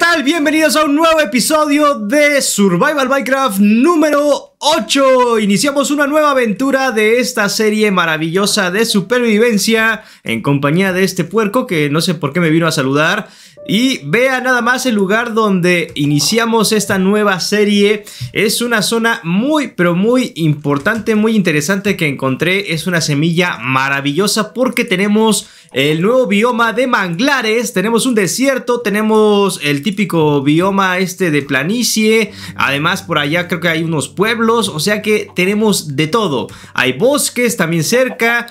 tal? Bienvenidos a un nuevo episodio de Survival Minecraft número 8. Iniciamos una nueva aventura de esta serie maravillosa de supervivencia en compañía de este puerco que no sé por qué me vino a saludar. Y vea nada más el lugar donde iniciamos esta nueva serie. Es una zona muy, pero muy importante, muy interesante que encontré. Es una semilla maravillosa porque tenemos el nuevo bioma de manglares, tenemos un desierto, tenemos el típico bioma este de planicie, además por allá creo que hay unos pueblos, o sea que tenemos de todo. Hay bosques también cerca,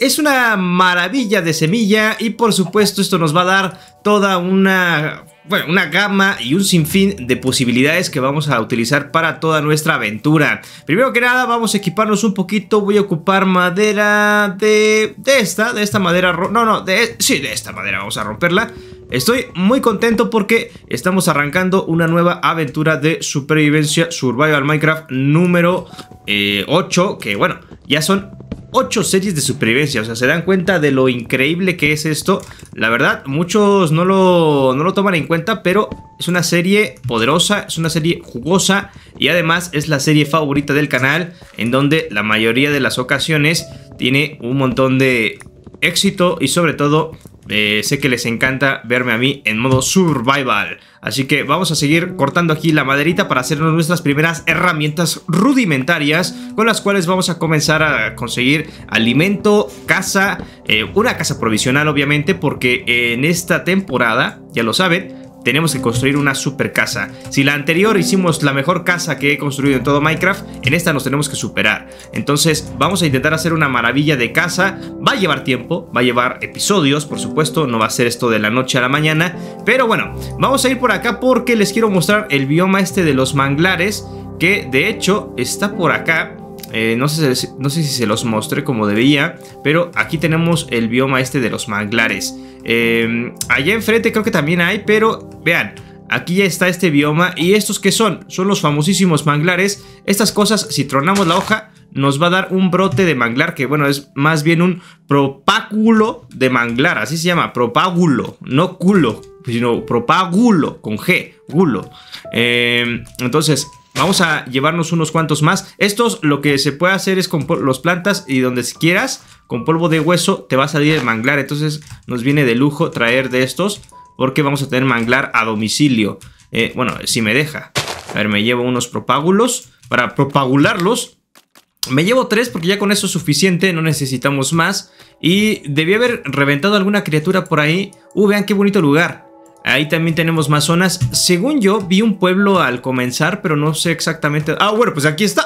es una maravilla de semilla y por supuesto esto nos va a dar toda una, bueno, una gama y un sinfín de posibilidades que vamos a utilizar para toda nuestra aventura. Primero que nada, vamos a equiparnos un poquito. Voy a ocupar madera de, de esta, de esta madera... No, no, de, sí, de esta madera vamos a romperla. Estoy muy contento porque estamos arrancando una nueva aventura de supervivencia Survival Minecraft número 8, eh, que bueno, ya son 8 series de supervivencia. O sea, se dan cuenta de lo increíble que es esto. La verdad, muchos no lo, no lo toman en cuenta, pero es una serie poderosa, es una serie jugosa y además es la serie favorita del canal en donde la mayoría de las ocasiones tiene un montón de éxito y sobre todo eh, sé que les encanta verme a mí en modo survival. Así que vamos a seguir cortando aquí la maderita para hacernos nuestras primeras herramientas rudimentarias con las cuales vamos a comenzar a conseguir alimento, casa, eh, una casa provisional obviamente porque en esta temporada, ya lo saben, tenemos que construir una super casa. Si la anterior hicimos la mejor casa que he construido en todo Minecraft, en esta nos tenemos que superar. Entonces vamos a intentar hacer una maravilla de casa. Va a llevar tiempo, va a llevar episodios, por supuesto, no va a ser esto de la noche a la mañana. Pero bueno, vamos a ir por acá porque les quiero mostrar el bioma este de los manglares, que de hecho está por acá. Eh, no, sé, no, sé, si se los mostré como debía, pero aquí tenemos el bioma este de los manglares. Em, allá enfrente creo que también hay, pero vean, Aquí ya está este bioma y estos que son, son los famosísimos manglares. Estas cosas, si tronamos la hoja, nos va a dar un brote de manglar, que bueno, es más bien un propáculo de manglar, así se llama, propágulo, no culo, sino propágulo, con G, gulo. Em, entonces, Vamos a llevarnos unos cuantos más. Estos lo que se puede hacer es con los plantas y donde quieras, con polvo de hueso, te va a salir el manglar. Entonces nos viene de lujo traer de estos porque vamos a tener manglar a domicilio. Eh, bueno, si me deja. A ver, me llevo unos propágulos para propagularlos. Me llevo tres porque ya con eso es suficiente, no necesitamos más. Y debí haber reventado alguna criatura por ahí. Uh, vean qué bonito lugar. Ahí también tenemos más zonas. Según yo, vi un pueblo al comenzar, pero no sé exactamente. Ah, bueno, pues aquí está.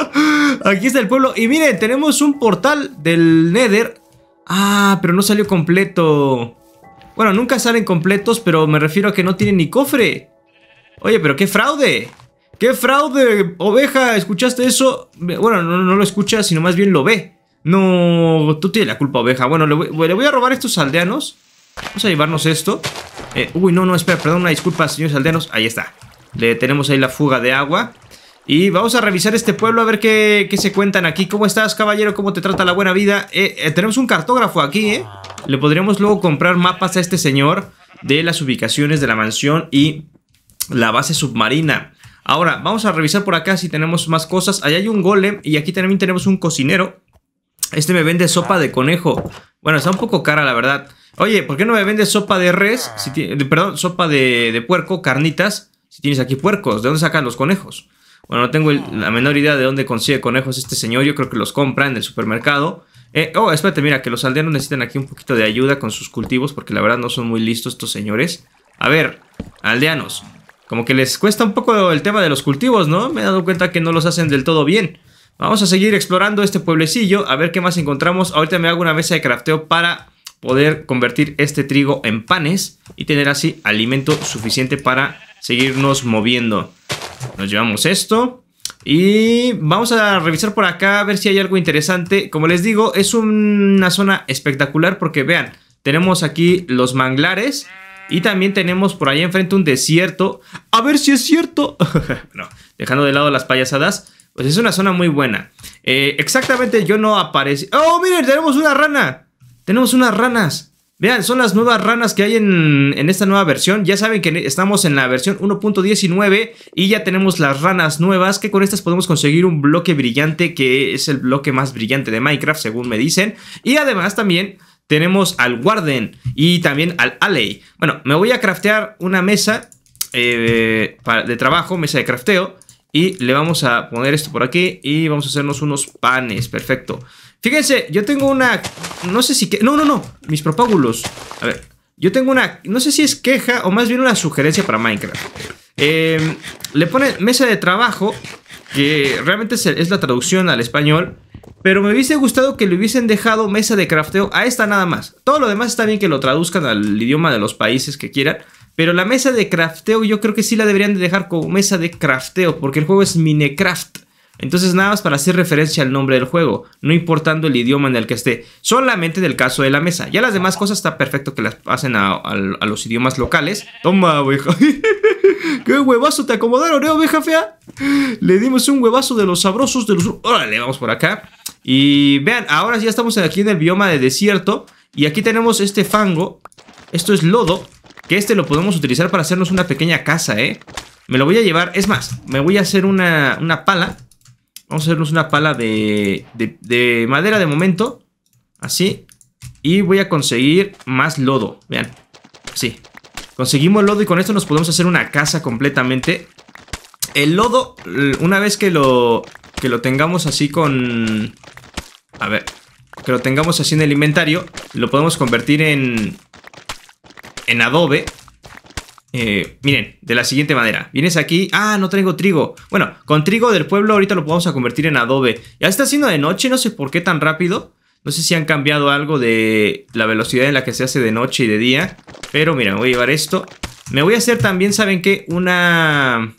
aquí está el pueblo. Y miren, tenemos un portal del Nether. Ah, pero no salió completo. Bueno, nunca salen completos, pero me refiero a que no tienen ni cofre. Oye, pero qué fraude. ¡Qué fraude, oveja! ¿Escuchaste eso? Bueno, no, lo escucha, sino más bien lo ve. No, tú tienes la culpa, oveja. Bueno, le voy, le voy a robar a estos aldeanos. Vamos a llevarnos esto. Eh, uy, no, no, espera, perdón, una disculpa, señores aldeanos. Ahí está. Le tenemos ahí la fuga de agua. Y vamos a revisar este pueblo a ver qué, se cuentan aquí. ¿Cómo estás, caballero? ¿Cómo te trata la buena vida? Eh, eh, tenemos un cartógrafo aquí, ¿eh? Le podríamos luego comprar mapas a este señor de las ubicaciones de la mansión y la base submarina. Ahora, vamos a revisar por acá si tenemos más cosas. Allá hay un golem y aquí también tenemos un cocinero. Este me vende sopa de conejo. Bueno, está un poco cara, la verdad. Oye, ¿por qué no me vendes sopa de res? Ah. perdón, sopa de, puerco, carnitas, si tienes aquí puercos. ¿De dónde sacan los conejos? Bueno, no tengo ah. la menor idea de dónde consigue conejos este señor. Yo creo que los compra en el supermercado. Eh, oh, espérate, mira, que los aldeanos necesitan aquí un poquito de ayuda con sus cultivos porque la verdad no son muy listos estos señores. A ver, aldeanos, como que les cuesta un poco el tema de los cultivos, ¿no? Me he dado cuenta que no los hacen del todo bien. Vamos a seguir explorando este pueblecillo, a ver qué más encontramos. Ahorita me hago una mesa de crafteo para poder convertir este trigo en panes y tener así alimento suficiente para seguirnos moviendo. Nos llevamos esto. Y vamos a revisar por acá a ver si hay algo interesante. Como les digo, es una zona espectacular porque vean, tenemos aquí los manglares y también tenemos por ahí enfrente un desierto. A ver si es cierto. no, dejando de lado las payasadas, pues es una zona muy buena. Eh, exactamente yo no aparecí. ¡Oh, miren! Tenemos una rana. Tenemos unas ranas. Vean, son las nuevas ranas que hay en, esta nueva versión. Ya saben que estamos en la versión 1.19 y ya tenemos las ranas nuevas que con estas podemos conseguir un bloque brillante que es el bloque más brillante de Minecraft según me dicen. Y además también tenemos al Warden y también al Alley. Bueno, me voy a craftear una mesa eh, de trabajo, mesa de crafteo. Y le vamos a poner esto por aquí y vamos a hacernos unos panes, perfecto. Fíjense, yo tengo una... No sé si... Que, no, no, no. Mis propágulos. A ver. Yo tengo una... No sé si es queja o más bien una sugerencia para Minecraft. Em, le pone mesa de trabajo, que realmente es la traducción al español. Pero me hubiese gustado que le hubiesen dejado mesa de crafteo a esta nada más. Todo lo demás está bien que lo traduzcan al idioma de los países que quieran. Pero la mesa de crafteo yo creo que sí la deberían de dejar como mesa de crafteo. Porque el juego es Minecraft. Entonces nada más para hacer referencia al nombre del juego, no importando el idioma en el que esté, solamente en el caso de la mesa. Ya las demás cosas está perfecto que las hacen a, los idiomas locales. Toma, oveja. ¡Qué huevazo te acomodaron, eh, oveja fea! Le dimos un huevazo de los sabrosos de los... Órale, vamos por acá. Y vean, ahora ya estamos aquí en el bioma de desierto. Y aquí tenemos este fango. Esto es lodo. Que este lo podemos utilizar para hacernos una pequeña casa, ¿eh? Me lo voy a llevar. Es más, me voy a hacer una, una pala Vamos a hacernos una pala de, de, madera de momento. Así. Y voy a conseguir más lodo. Vean. sí. Conseguimos lodo y con esto nos podemos hacer una casa completamente. El lodo, una vez que lo, que lo tengamos así con... A ver. Que lo tengamos así en el inventario, lo podemos convertir en... En adobe. Eh, miren, de la siguiente manera. Vienes aquí. Ah, no traigo trigo. Bueno, con trigo del pueblo ahorita lo podemos a convertir en adobe. Ya está haciendo de noche, no sé por qué tan rápido. No sé si han cambiado algo de la velocidad en la que se hace de noche y de día. Pero mira, voy a llevar esto. Me voy a hacer también, ¿saben qué? Una...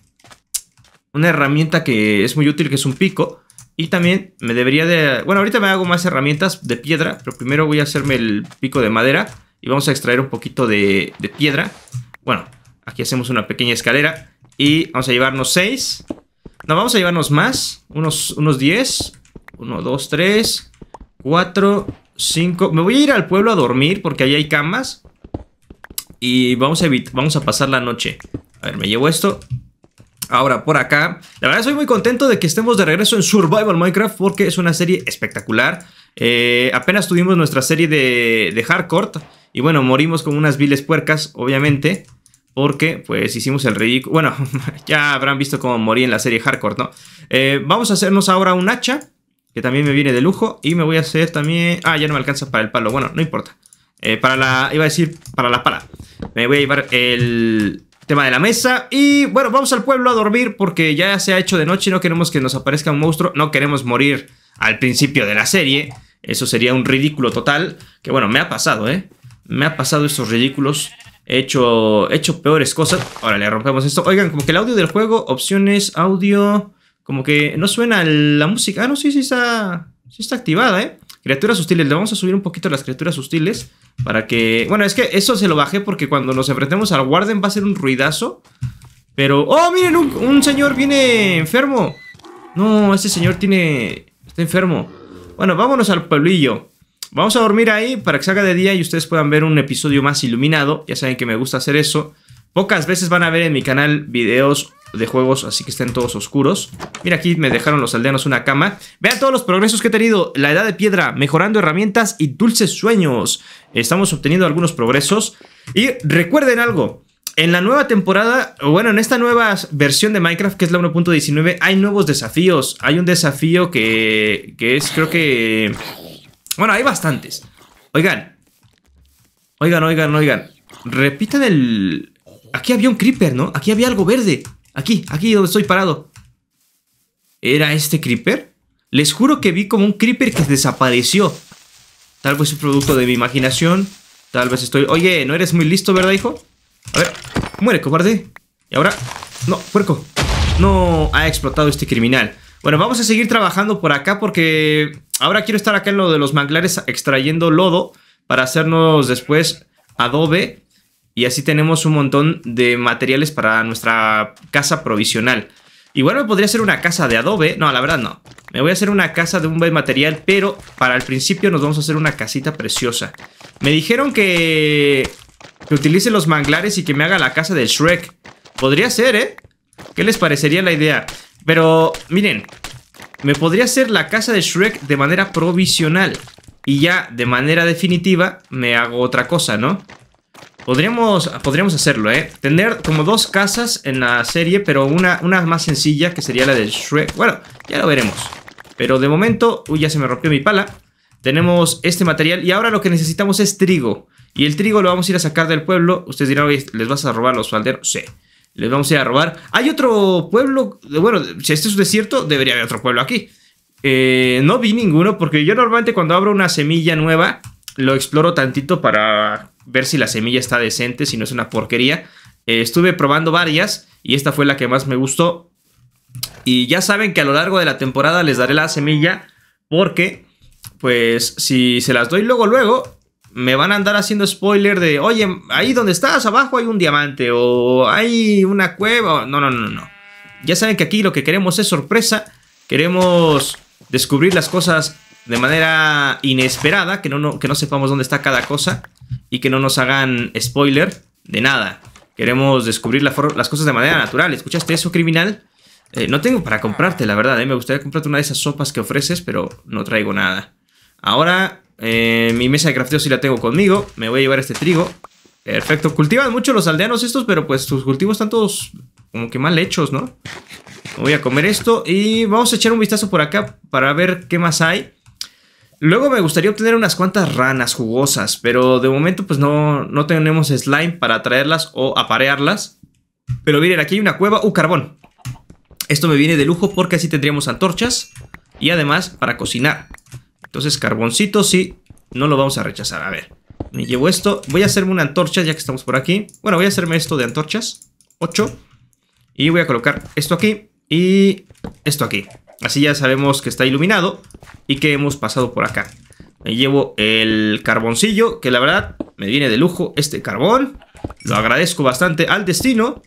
Una herramienta que es muy útil, que es un pico. Y también me debería de... Bueno, ahorita me hago más herramientas de piedra. Pero primero voy a hacerme el pico de madera. Y vamos a extraer un poquito de piedra. Bueno, Aquí hacemos una pequeña escalera. Y vamos a llevarnos 6. No, vamos a llevarnos más. Unos, unos 10. 1, 2, 3, 4, 5. Me voy a ir al pueblo a dormir porque ahí hay camas. Y vamos a, vamos a pasar la noche. A ver, me llevo esto. Ahora, por acá. La verdad, soy muy contento de que estemos de regreso en Survival Minecraft porque es una serie espectacular. Eh, apenas tuvimos nuestra serie de, de hardcore. Y bueno, morimos con unas viles puercas, obviamente porque pues hicimos el ridículo. Bueno, ya habrán visto cómo morí en la serie Hardcore, ¿no? Eh, vamos a hacernos ahora un hacha, que también me viene de lujo, y me voy a hacer también... Ah, ya no me alcanza para el palo, bueno, no importa. Eh, para la... iba a decir para la pala. Me voy a llevar el tema de la mesa y bueno, vamos al pueblo a dormir porque ya se ha hecho de noche, no queremos que nos aparezca un monstruo, no queremos morir al principio de la serie. Eso sería un ridículo total, que bueno, me ha pasado, ¿eh? Me ha pasado estos ridículos He hecho, peores cosas. Ahora le rompemos esto. Oigan, como que el audio del juego, opciones, audio... Como que no suena la música. Ah, no, sí, sí está, está activada, ¿eh? Criaturas hostiles. Le vamos a subir un poquito las criaturas hostiles para que... Bueno, es que eso se lo bajé porque cuando nos enfrentemos al Warden va a ser un ruidazo. Pero... ¡Oh, miren! Un, un señor viene enfermo. No, este señor tiene... Está enfermo. Bueno, vámonos al pueblillo. Vamos a dormir ahí para que salga de día y ustedes puedan ver un episodio más iluminado. Ya saben que me gusta hacer eso. Pocas veces van a ver en mi canal videos de juegos, así que estén todos oscuros. Mira, aquí me dejaron los aldeanos una cama. Vean todos los progresos que he tenido. La edad de piedra, mejorando herramientas y dulces sueños. Estamos obteniendo algunos progresos. Y recuerden algo. En la nueva temporada, o bueno, en esta nueva versión de Minecraft, que es la 1.19, hay nuevos desafíos. Hay un desafío que, que es, creo que... Bueno, hay bastantes. Oigan. Oigan, oigan, oigan. Repitan el... Aquí había un creeper, ¿no? Aquí había algo verde. Aquí, aquí donde estoy parado. ¿Era este creeper? Les juro que vi como un creeper que desapareció. Tal vez es producto de mi imaginación. Tal vez estoy... Oye, no eres muy listo, ¿verdad, hijo? A ver, muere, cobarde. Y ahora... No, puerco. No, ha explotado este criminal. Bueno, vamos a seguir trabajando por acá porque ahora quiero estar acá en lo de los manglares extrayendo lodo para hacernos después adobe y así tenemos un montón de materiales para nuestra casa provisional. Igual me podría hacer una casa de adobe. No, la verdad no. Me voy a hacer una casa de un buen material, pero para el principio nos vamos a hacer una casita preciosa. Me dijeron que, que utilice los manglares y que me haga la casa de Shrek. Podría ser, ¿eh? ¿Qué les parecería la idea? Pero, miren, me podría hacer la casa de Shrek de manera provisional. Y ya, de manera definitiva, me hago otra cosa, ¿no? Podríamos, podríamos hacerlo, ¿eh? Tener como dos casas en la serie, pero una, una más sencilla, que sería la de Shrek. Bueno, ya lo veremos. Pero de momento, uy, ya se me rompió mi pala. Tenemos este material y ahora lo que necesitamos es trigo. Y el trigo lo vamos a ir a sacar del pueblo. Ustedes dirán, oye, ¿les vas a robar los falderos? Sí les vamos a ir a robar. Hay otro pueblo, bueno, si este es un desierto, debería haber otro pueblo aquí. Eh, no vi ninguno porque yo normalmente cuando abro una semilla nueva lo exploro tantito para ver si la semilla está decente, si no es una porquería. Eh, estuve probando varias y esta fue la que más me gustó. Y ya saben que a lo largo de la temporada les daré la semilla porque pues si se las doy luego luego me van a andar haciendo spoiler de, oye, ahí donde estás, abajo hay un diamante o hay una cueva. No, no, no, no. Ya saben que aquí lo que queremos es sorpresa. Queremos descubrir las cosas de manera inesperada, que no, que no sepamos dónde está cada cosa y que no nos hagan spoiler de nada. Queremos descubrir las cosas de manera natural. ¿Escuchaste eso, criminal? Eh, no tengo para comprarte, la verdad. Eh. Me gustaría comprarte una de esas sopas que ofreces, pero no traigo nada. Ahora eh, mi mesa de crafteo sí la tengo conmigo. Me voy a llevar este trigo. Perfecto. Cultivan mucho los aldeanos estos, pero pues sus cultivos están todos como que mal hechos, ¿no? Voy a comer esto y vamos a echar un vistazo por acá para ver qué más hay. Luego me gustaría obtener unas cuantas ranas jugosas, pero de momento pues no, no tenemos slime para traerlas o aparearlas. Pero miren, aquí hay una cueva. ¡Uh, carbón! Esto me viene de lujo porque así tendríamos antorchas y además para cocinar. Entonces, carboncito sí, no lo vamos a rechazar. A ver, me llevo esto. Voy a hacerme una antorcha ya que estamos por aquí. Bueno, voy a hacerme esto de antorchas. 8. Y voy a colocar esto aquí y esto aquí. Así ya sabemos que está iluminado y que hemos pasado por acá. Me llevo el carboncillo, que la verdad me viene de lujo este carbón. Lo agradezco bastante al destino.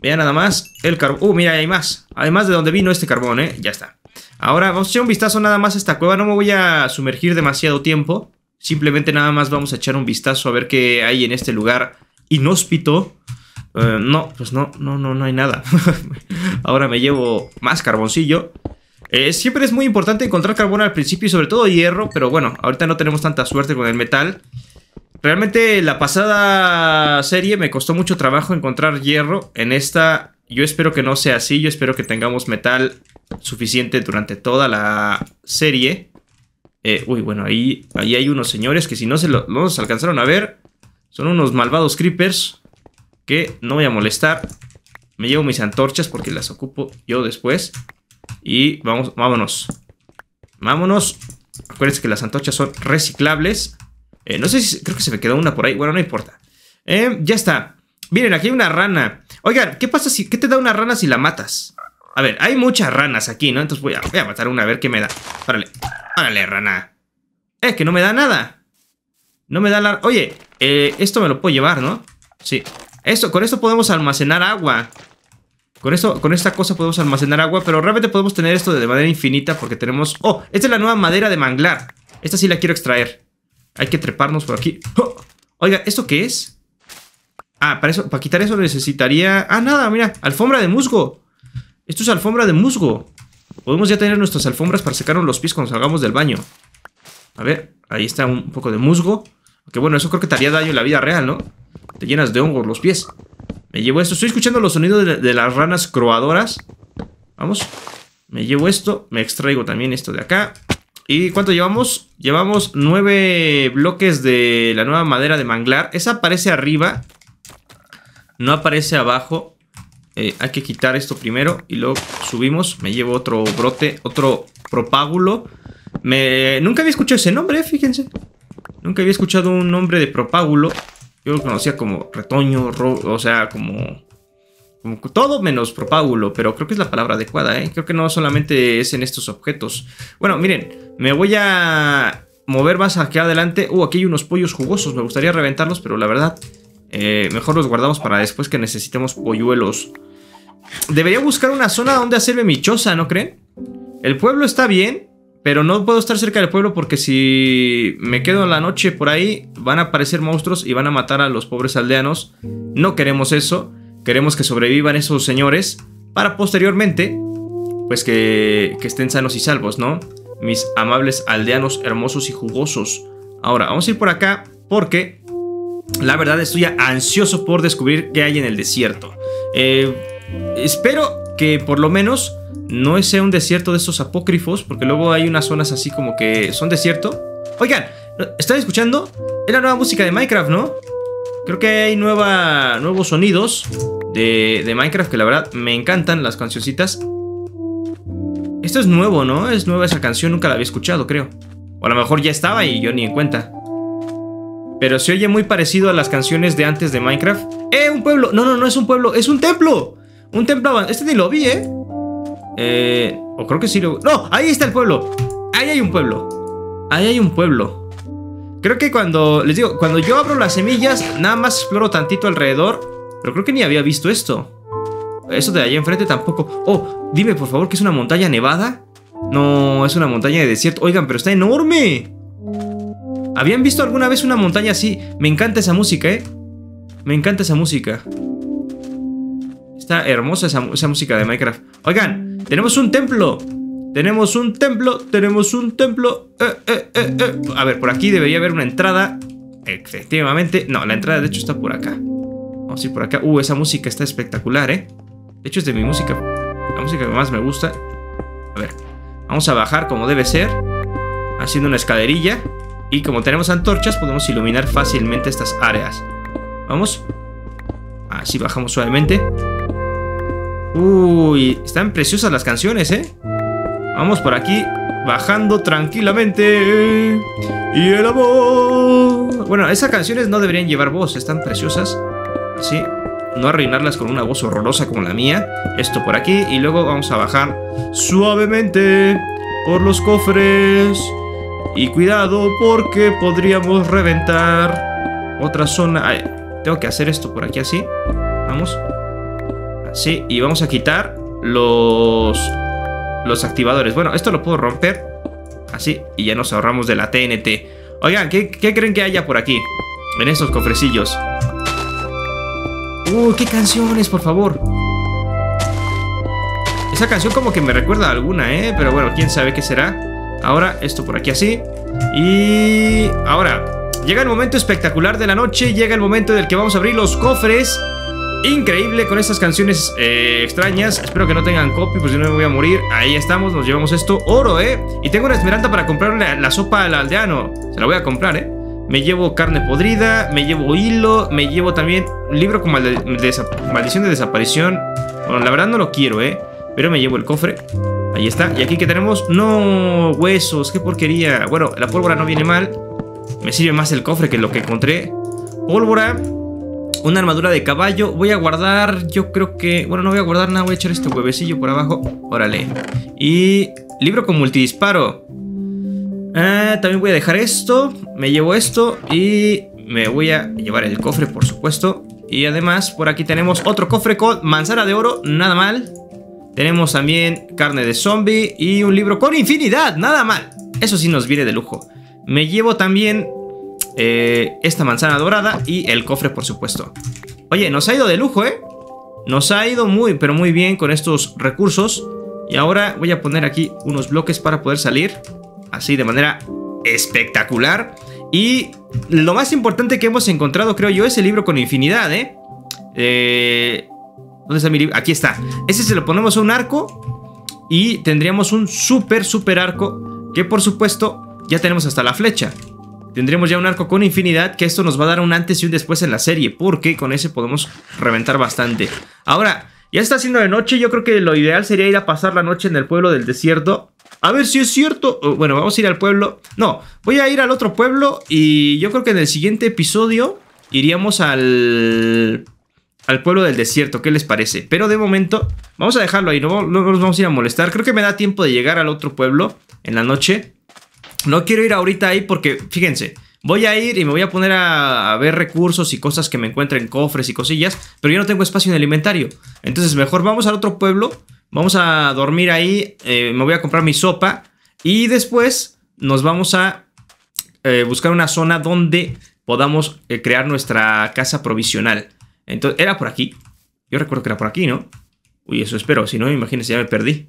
Vean nada más el carbón. Uh, mira, hay más. Además de donde vino este carbón, ¿eh? Ya está. Ahora vamos a echar un vistazo nada más a esta cueva. No me voy a sumergir demasiado tiempo. Simplemente nada más vamos a echar un vistazo a ver qué hay en este lugar inhóspito. Eh, no, pues no, no, no, no hay nada. Ahora me llevo más carboncillo. Eh, siempre es muy importante encontrar carbón al principio y sobre todo hierro, pero bueno, ahorita no tenemos tanta suerte con el metal. Realmente la pasada serie me costó mucho trabajo encontrar hierro. En esta yo espero que no sea así, yo espero que tengamos metal suficiente durante toda la serie. Eh, uy, bueno, ahí, ahí hay unos señores que si no se los alcanzaron a ver, son unos malvados creepers que no voy a molestar. Me llevo mis antorchas porque las ocupo yo después. Y vamos, vámonos. Vámonos. Acuérdense que las antorchas son reciclables. Eh, no sé si... Creo que se me quedó una por ahí. Bueno, no importa. Eh, ya está. Miren, aquí hay una rana. Oigan, ¿qué pasa si... ¿Qué te da una rana si la matas? A ver, hay muchas ranas aquí, ¿no? Entonces voy a, voy a matar una, a ver qué me da. Órale. párale, rana. Es eh, que no me da nada. No me da la... Oye, eh, esto me lo puedo llevar, ¿no? Sí. Esto, con esto podemos almacenar agua. Con, eso con esta cosa podemos almacenar agua, pero realmente podemos tener esto de manera infinita porque tenemos... ¡Oh! Esta es la nueva madera de manglar. Esta sí la quiero extraer. Hay que treparnos por aquí. Oh, oiga, ¿esto qué es? Ah, para, eso, para quitar eso necesitaría... Ah, nada, mira, alfombra de musgo. Esto es alfombra de musgo. Podemos ya tener nuestras alfombras para secarnos los pies cuando salgamos del baño. A ver, ahí está un poco de musgo. Que bueno, eso creo que te haría daño en la vida real, ¿no? Te llenas de hongos los pies. Me llevo esto. Estoy escuchando los sonidos de, de las ranas croadoras. Vamos. Me llevo esto. Me extraigo también esto de acá. ¿Y cuánto llevamos? Llevamos nueve bloques de la nueva madera de manglar. Esa aparece arriba no aparece abajo. Eh, hay que quitar esto primero y luego subimos. Me llevo otro brote, otro propágulo. Me... Nunca había escuchado ese nombre, eh, fíjense. Nunca había escuchado un nombre de propágulo. Yo lo conocía como retoño, o sea, como... como todo menos propágulo, pero creo que es la palabra adecuada, ¿eh? Creo que no solamente es en estos objetos. Bueno, miren, me voy a mover más aquí adelante. Uh, aquí hay unos pollos jugosos, me gustaría reventarlos, pero la verdad eh, mejor los guardamos para después que necesitemos polluelos. Debería buscar una zona donde hacerme mi choza, ¿no creen? El pueblo está bien, pero no puedo estar cerca del pueblo porque si me quedo en la noche por ahí, van a aparecer monstruos y van a matar a los pobres aldeanos. No queremos eso. Queremos que sobrevivan esos señores para posteriormente, pues que, que estén sanos y salvos, ¿no? Mis amables aldeanos hermosos y jugosos. Ahora, vamos a ir por acá porque la verdad estoy ansioso por descubrir qué hay en el desierto. Eh, espero que por lo menos no sea un desierto de esos apócrifos, porque luego hay unas zonas así como que son desierto. Oigan, ¿están escuchando? Es la nueva música de Minecraft, ¿no? Creo que hay nueva, nuevos sonidos de, de Minecraft que la verdad me encantan las cancioncitas. Esto es nuevo, ¿no? Es nueva esa canción, nunca la había escuchado, creo. O a lo mejor ya estaba y yo ni en cuenta pero se oye muy parecido a las canciones de antes de Minecraft. ¡Eh, un pueblo! No, no, no es un pueblo, es un templo. Un templo Este ni lo vi, ¿eh? Eh... O creo que sí lo... ¡No! Ahí está el pueblo. Ahí hay un pueblo. Ahí hay un pueblo. Creo que cuando... Les digo, cuando yo abro las semillas, nada más exploro tantito alrededor. Pero creo que ni había visto esto. Eso de allá enfrente tampoco. Oh, dime por favor que es una montaña nevada. No, es una montaña de desierto. Oigan, pero está enorme. ¿Habían visto alguna vez una montaña así? Me encanta esa música, ¿eh? Me encanta esa música. Está hermosa esa, música de Minecraft. Oigan, tenemos un templo. Tenemos un templo, tenemos un templo. Eh, eh, eh, a ver, por aquí debería haber una entrada. Efectivamente. No, la entrada de hecho está por acá. Vamos a ir por acá. Uh, esa música está espectacular, ¿eh? De hecho es de mi música. La música que más me gusta. A ver, vamos a bajar como debe ser. Haciendo una escalerilla. Y como tenemos antorchas, podemos iluminar fácilmente estas áreas. Vamos. Así bajamos suavemente. Uy, están preciosas las canciones, ¿eh? Vamos por aquí, bajando tranquilamente. Y el amor. Bueno, esas canciones no deberían llevar voz, están preciosas. sí. no arruinarlas con una voz horrorosa como la mía. Esto por aquí, y luego vamos a bajar suavemente por los cofres. Y cuidado porque podríamos reventar otra zona. tengo que hacer esto por aquí así. Vamos. Así. Y vamos a quitar los, los activadores. Bueno, esto lo puedo romper. Así. Y ya nos ahorramos de la TNT. Oigan, ¿qué, creen que haya por aquí? En estos cofrecillos. Uh, qué canciones, por favor. Esa canción como que me recuerda a alguna, ¿eh? Pero bueno, quién sabe qué será. Ahora esto por aquí así. Y ahora, llega el momento espectacular de la noche, llega el momento del que vamos a abrir los cofres. Increíble con estas canciones eh, extrañas. Espero que no tengan copy, pues yo no me voy a morir. Ahí estamos, nos llevamos esto. Oro, ¿eh? Y tengo una esmeralda para comprar la, sopa al aldeano. Se la voy a comprar, ¿eh? Me llevo carne podrida, me llevo hilo, me llevo también un libro con maldición de desaparición. Bueno, la verdad no lo quiero, ¿eh? Pero me llevo el cofre. Ahí está. Y aquí que tenemos... ¡No! Huesos, qué porquería. Bueno, la pólvora no viene mal. Me sirve más el cofre que lo que encontré. Pólvora. Una armadura de caballo. Voy a guardar, yo creo que... Bueno, no voy a guardar nada. Voy a echar este huevecillo por abajo. Órale. Y... Libro con multidisparo. Ah, también voy a dejar esto. Me llevo esto. Y me voy a llevar el cofre, por supuesto. Y además, por aquí tenemos otro cofre con manzana de oro. Nada mal. Tenemos también carne de zombie y un libro con infinidad, nada mal. Eso sí nos viene de lujo. Me llevo también eh, esta manzana dorada y el cofre, por supuesto. Oye, nos ha ido de lujo, ¿eh? Nos ha ido muy, pero muy bien con estos recursos. Y ahora voy a poner aquí unos bloques para poder salir. Así, de manera espectacular. Y lo más importante que hemos encontrado, creo yo, es el libro con infinidad, ¿eh? eh ¿Dónde Aquí está. Ese se lo ponemos a un arco y tendríamos un súper, súper arco que por supuesto ya tenemos hasta la flecha. Tendríamos ya un arco con infinidad que esto nos va a dar un antes y un después en la serie porque con ese podemos reventar bastante. Ahora, ya está haciendo de noche, yo creo que lo ideal sería ir a pasar la noche en el pueblo del desierto. A ver si es cierto. Oh, bueno, vamos a ir al pueblo. No, voy a ir al otro pueblo y yo creo que en el siguiente episodio iríamos al al pueblo del desierto, ¿qué les parece? Pero de momento, vamos a dejarlo ahí, no, nos vamos a ir a molestar. Creo que me da tiempo de llegar al otro pueblo en la noche. No quiero ir ahorita ahí porque, fíjense, voy a ir y me voy a poner a, ver recursos y cosas que me encuentren, cofres y cosillas, pero yo no tengo espacio en el inventario. Entonces, mejor vamos al otro pueblo, vamos a dormir ahí, eh, me voy a comprar mi sopa y después nos vamos a eh, buscar una zona donde podamos eh, crear nuestra casa provisional. Entonces, era por aquí. Yo recuerdo que era por aquí, ¿no? Uy, eso espero. Si no, imagínense, ya me perdí.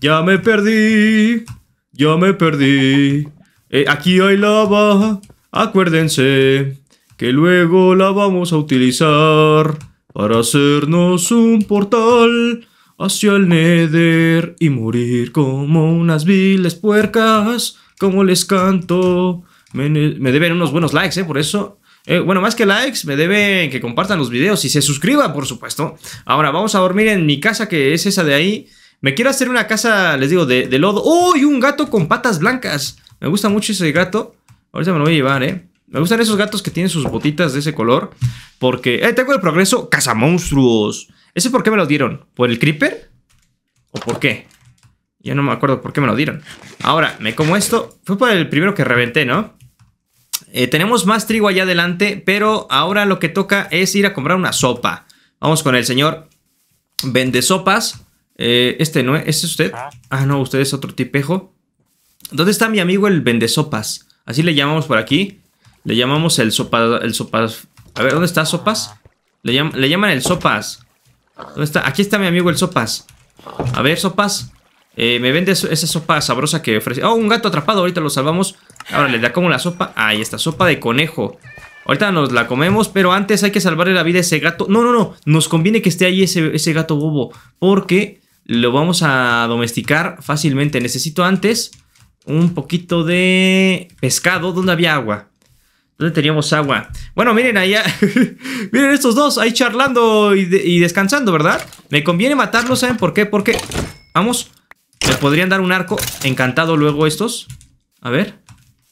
Ya me perdí. Ya me perdí. Eh, aquí hay lava. Acuérdense que luego la vamos a utilizar para hacernos un portal hacia el Nether y morir como unas viles puercas. Como les canto. Me, me deben unos buenos likes, ¿eh? Por eso eh, bueno, más que likes, me deben que compartan los videos y se suscriban, por supuesto. Ahora, vamos a dormir en mi casa, que es esa de ahí. Me quiero hacer una casa, les digo, de, lodo. ¡Uy! un gato con patas blancas. Me gusta mucho ese gato. Ahorita me lo voy a llevar, ¿eh? Me gustan esos gatos que tienen sus botitas de ese color. Porque. ¡Eh! Tengo el progreso ¡Casa monstruos! ¿Ese por qué me lo dieron? ¿Por el creeper? ¿O por qué? Ya no me acuerdo por qué me lo dieron. Ahora, me como esto. Fue por el primero que reventé, ¿no? Eh, tenemos más trigo allá adelante, pero ahora lo que toca es ir a comprar una sopa. Vamos con el señor Vende Sopas. Eh, este no es, ¿este usted? Ah. ah, no, usted es otro tipejo. ¿Dónde está mi amigo el Vende Sopas? Así le llamamos por aquí. Le llamamos el sopa, el sopas. A ver, ¿dónde está sopas? Le, le llaman el sopas. ¿Dónde está? Aquí está mi amigo el sopas. A ver, sopas. Eh, me vende esa sopa sabrosa que ofrece. Oh, un gato atrapado, ahorita lo salvamos. Ahora les da como la sopa. Ahí está, sopa de conejo. Ahorita nos la comemos, pero antes hay que salvarle la vida a ese gato. No, no, no. Nos conviene que esté ahí ese, gato bobo. Porque lo vamos a domesticar fácilmente. Necesito antes un poquito de pescado. ¿Dónde había agua? ¿Dónde teníamos agua? Bueno, miren allá. miren estos dos ahí charlando y, y, descansando, ¿verdad? Me conviene matarlos, ¿saben por qué? Porque, vamos, me podrían dar un arco encantado luego estos. A ver.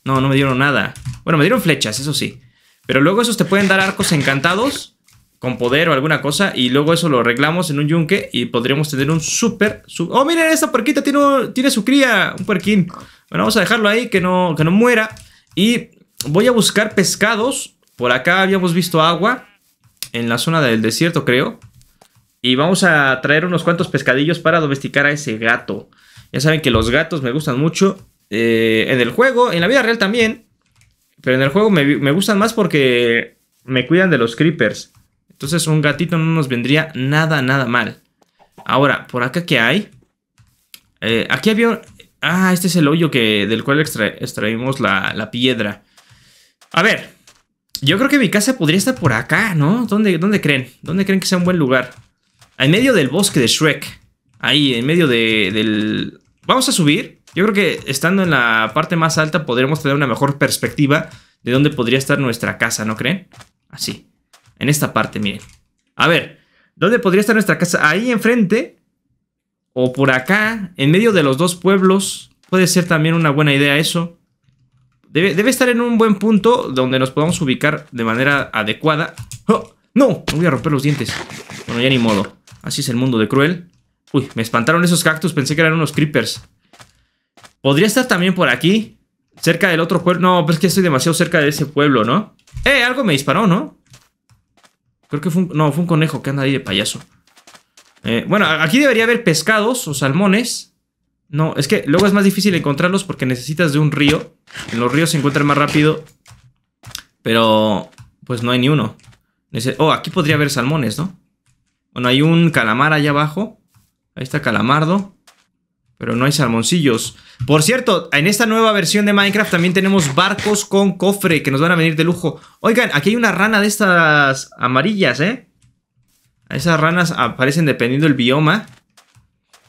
No, no me dieron nada. Bueno, me dieron flechas, eso sí. Pero luego esos te pueden dar arcos encantados con poder o alguna cosa y luego eso lo arreglamos en un yunque y podríamos tener un super ¡Oh, miren! Esta puerquita tiene, tiene su cría, un puerquín. Bueno, vamos a dejarlo ahí, que no, que no muera. Y voy a buscar pescados. Por acá habíamos visto agua en la zona del desierto, creo. Y vamos a traer unos cuantos pescadillos para domesticar a ese gato. Ya saben que los gatos me gustan mucho eh, en el juego, en la vida real también. Pero en el juego me, gustan más porque me cuidan de los creepers. Entonces un gatito no nos vendría nada, nada mal. Ahora, ¿por acá que hay? Eh, aquí había... Ah, este es el hoyo que, del cual extra, extraímos la, piedra. A ver, yo creo que mi casa podría estar por acá, ¿no? ¿Dónde, ¿Dónde creen? ¿Dónde creen que sea un buen lugar? En medio del bosque de Shrek. Ahí, en medio del... Vamos a subir yo creo que estando en la parte más alta podremos tener una mejor perspectiva de dónde podría estar nuestra casa, ¿no creen? Así, en esta parte, miren. A ver, ¿dónde podría estar nuestra casa? Ahí enfrente o por acá, en medio de los dos pueblos. Puede ser también una buena idea eso. Debe, estar en un buen punto donde nos podamos ubicar de manera adecuada. ¡Oh! ¡No! Me voy a romper los dientes. Bueno, ya ni modo. Así es el mundo de cruel. Uy, me espantaron esos cactus. Pensé que eran unos creepers. Podría estar también por aquí. Cerca del otro pueblo. No, pero es que estoy demasiado cerca de ese pueblo, ¿no? ¡Eh! Algo me disparó, ¿no? Creo que fue un... No, fue un conejo que anda ahí de payaso. Eh, bueno, aquí debería haber pescados o salmones. No, es que luego es más difícil encontrarlos porque necesitas de un río. En los ríos se encuentran más rápido. Pero... Pues no hay ni uno. Oh, aquí podría haber salmones, ¿no? Bueno, hay un calamar allá abajo. Ahí está calamardo. Pero no hay salmoncillos. Por cierto, en esta nueva versión de Minecraft también tenemos barcos con cofre que nos van a venir de lujo. Oigan, aquí hay una rana de estas amarillas, ¿eh? Esas ranas aparecen dependiendo del bioma.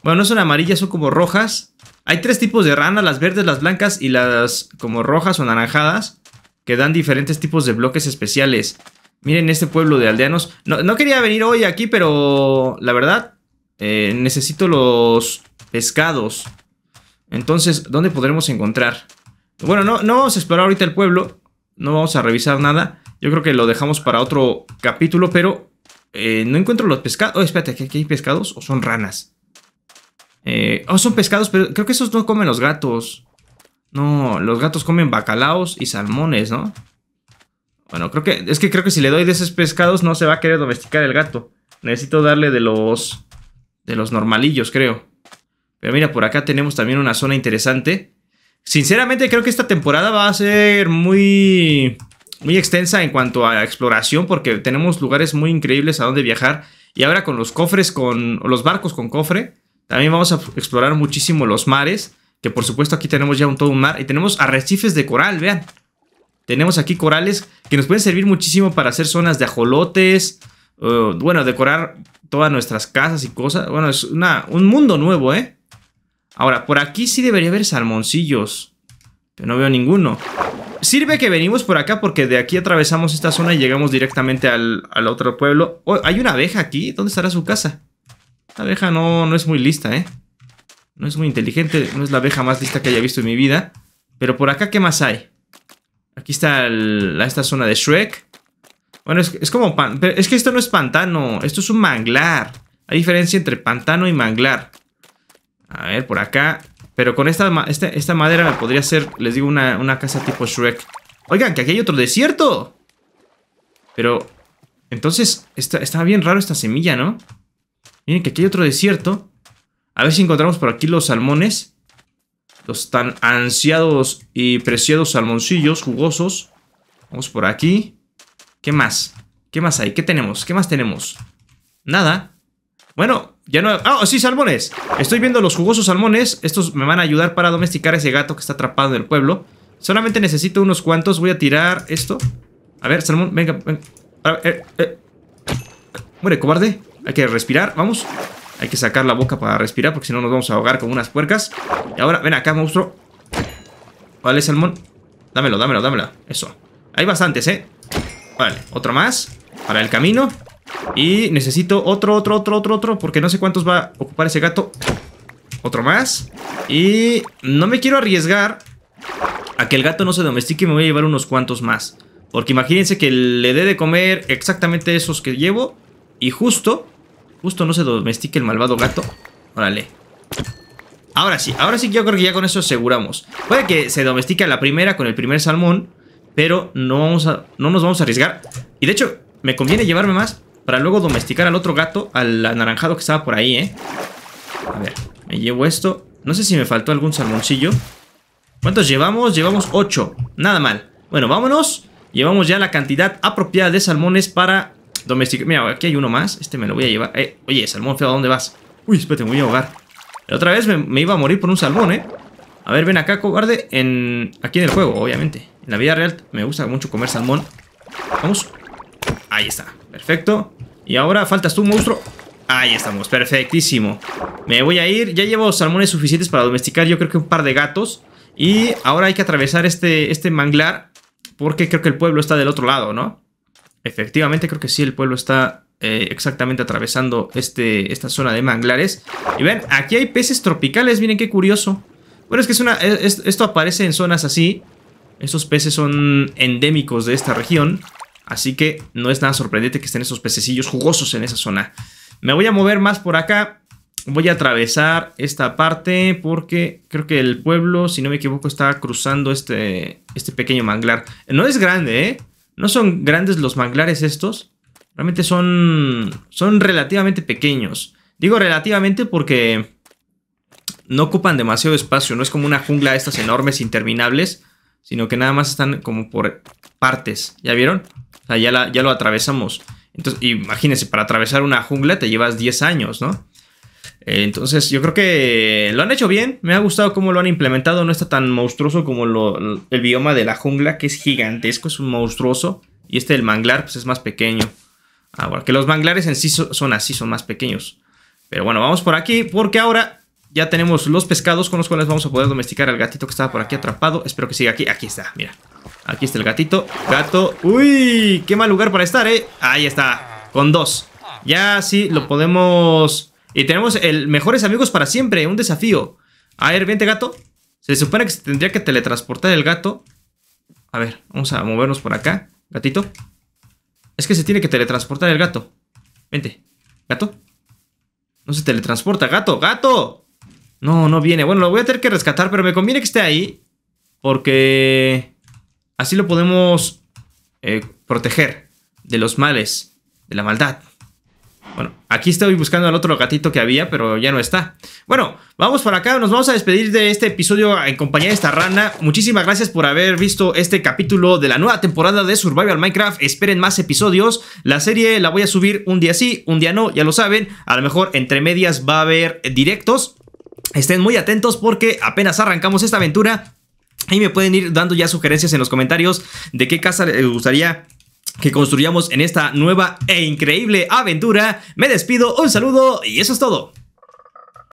Bueno, no son amarillas, son como rojas. Hay tres tipos de ranas, las verdes, las blancas y las como rojas o naranjadas. Que dan diferentes tipos de bloques especiales. Miren este pueblo de aldeanos. No, quería venir hoy aquí, pero la verdad... Eh, necesito los pescados. Entonces, ¿dónde podremos encontrar? Bueno, no, no vamos a explorar ahorita el pueblo. No vamos a revisar nada. Yo creo que lo dejamos para otro capítulo, pero eh, no encuentro los pescados. Oh, espérate, ¿aquí hay pescados o son ranas? Eh, o oh, son pescados, pero creo que esos no comen los gatos. No, los gatos comen bacalaos y salmones, ¿no? Bueno, creo que es que creo que si le doy de esos pescados no se va a querer domesticar el gato. Necesito darle de los de los normalillos, creo. Pero mira, por acá tenemos también una zona interesante. Sinceramente creo que esta temporada va a ser muy, muy extensa en cuanto a exploración porque tenemos lugares muy increíbles a donde viajar. Y ahora con los cofres, con los barcos con cofre, también vamos a explorar muchísimo los mares. Que por supuesto aquí tenemos ya un todo un mar. Y tenemos arrecifes de coral, vean. Tenemos aquí corales que nos pueden servir muchísimo para hacer zonas de ajolotes. Eh, bueno, decorar todas nuestras casas y cosas. Bueno, es una, un mundo nuevo, ¿eh? Ahora, por aquí sí debería haber salmoncillos. Pero no veo ninguno. Sirve que venimos por acá porque de aquí atravesamos esta zona y llegamos directamente al, otro pueblo. Oh, hay una abeja aquí. ¿Dónde estará su casa? La abeja no, no es muy lista, ¿eh? No es muy inteligente. No es la abeja más lista que haya visto en mi vida. Pero por acá, ¿qué más hay? Aquí está esta zona de Shrek. Bueno, es, como... Pan, pero es que esto no es pantano. Esto es un manglar. Hay diferencia entre pantano y manglar. A ver, por acá. Pero con esta, este, esta, madera podría ser, les digo, una, casa tipo Shrek. Oigan, que aquí hay otro desierto. Pero, entonces, está bien raro esta semilla, ¿no? Miren que aquí hay otro desierto. A ver si encontramos por aquí los salmones. Los tan ansiados y preciados salmoncillos jugosos. Vamos por aquí. ¿Qué más? ¿Qué más hay? ¿Qué tenemos? ¿Qué más tenemos? Nada. Bueno, ya no... ¡Ah, oh, sí, salmones! Estoy viendo los jugosos salmones. Estos me van a ayudar para domesticar a ese gato que está atrapado en el pueblo. Solamente necesito unos cuantos. Voy a tirar esto. A ver, salmón, venga, venga. Eh, eh. Muere, cobarde. Hay que respirar, vamos. Hay que sacar la boca para respirar porque si no nos vamos a ahogar con unas puercas. Y ahora, ven acá, monstruo. Vale, salmón. Dámelo, dámelo, dámelo. Eso. Hay bastantes, ¿eh? Vale, otro más. Para el camino. Y necesito otro, otro, otro, otro, otro, porque no sé cuántos va a ocupar ese gato. Otro más. Y no me quiero arriesgar a que el gato no se domestique y me voy a llevar unos cuantos más. Porque imagínense que le dé de comer exactamente esos que llevo. Y justo, justo no se domestique el malvado gato. Órale. Ahora sí, ahora sí que yo creo que ya con eso aseguramos. Puede que se domestique la primera con el primer salmón. Pero no, no nos vamos a arriesgar. Y de hecho, me conviene llevarme más para luego domesticar al otro gato, al anaranjado que estaba por ahí, ¿eh? A ver, me llevo esto. No sé si me faltó algún salmoncillo. ¿Cuántos llevamos? Llevamos ocho. Nada mal. Bueno, vámonos. Llevamos ya la cantidad apropiada de salmones para domesticar. Mira, aquí hay uno más. Este me lo voy a llevar. Eh, oye, salmón feo, ¿a dónde vas? Uy, espérate, me voy a ahogar. La otra vez me, iba a morir por un salmón, ¿eh? A ver, ven acá, cobarde. En, aquí en el juego, obviamente. En la vida real me gusta mucho comer salmón. Vamos. Ahí está. Perfecto. Y ahora faltas tú, monstruo. Ahí estamos, perfectísimo. Me voy a ir. Ya llevo salmones suficientes para domesticar yo creo que un par de gatos. Y ahora hay que atravesar este, este manglar porque creo que el pueblo está del otro lado, ¿no? Efectivamente, creo que sí, el pueblo está eh, exactamente atravesando este, esta zona de manglares. Y ven, aquí hay peces tropicales, miren qué curioso. Bueno, es que es esto aparece en zonas así. Esos peces son endémicos de esta región. Así que no es nada sorprendente que estén esos pececillos jugosos en esa zona. Me voy a mover más por acá. Voy a atravesar esta parte porque creo que el pueblo, si no me equivoco, está cruzando este, este pequeño manglar. No es grande, ¿eh? No son grandes los manglares estos. Realmente son, son relativamente pequeños. Digo relativamente porque no ocupan demasiado espacio. No es como una jungla de estas enormes, interminables. Sino que nada más están como por partes. ¿Ya vieron? ya, lo atravesamos. Entonces, imagínense, para atravesar una jungla te llevas 10 años, ¿no? Eh, entonces, yo creo que lo han hecho bien. Me ha gustado cómo lo han implementado. No está tan monstruoso como lo, el bioma de la jungla, que es gigantesco, es un monstruoso. Y este del manglar, pues es más pequeño. Ahora, que los manglares en sí son así, son más pequeños. Pero bueno, vamos por aquí, porque ahora ya tenemos los pescados con los cuales vamos a poder domesticar al gatito que estaba por aquí atrapado. Espero que siga aquí. Aquí está, mira. Aquí está el gatito. Gato. ¡Uy! ¡Qué mal lugar para estar, eh! Ahí está. Con dos. Ya sí lo podemos... Y tenemos el mejores amigos para siempre. Un desafío. A ver, vente gato. Se supone que se tendría que teletransportar el gato. A ver, vamos a movernos por acá. Gatito. Es que se tiene que teletransportar el gato. Vente. Gato. No se teletransporta. Gato, gato. No, no viene. Bueno, lo voy a tener que rescatar, pero me conviene que esté ahí. Porque así lo podemos eh, proteger de los males, de la maldad. Bueno, aquí estoy buscando al otro gatito que había, pero ya no está. Bueno, vamos por acá, nos vamos a despedir de este episodio en compañía de esta rana. Muchísimas gracias por haber visto este capítulo de la nueva temporada de Survival Minecraft. Esperen más episodios. La serie la voy a subir un día sí, un día no, ya lo saben. A lo mejor entre medias va a haber directos, Estén muy atentos porque apenas arrancamos esta aventura y me pueden ir dando ya sugerencias en los comentarios de qué casa les gustaría que construyamos en esta nueva e increíble aventura. Me despido, un saludo y eso es todo.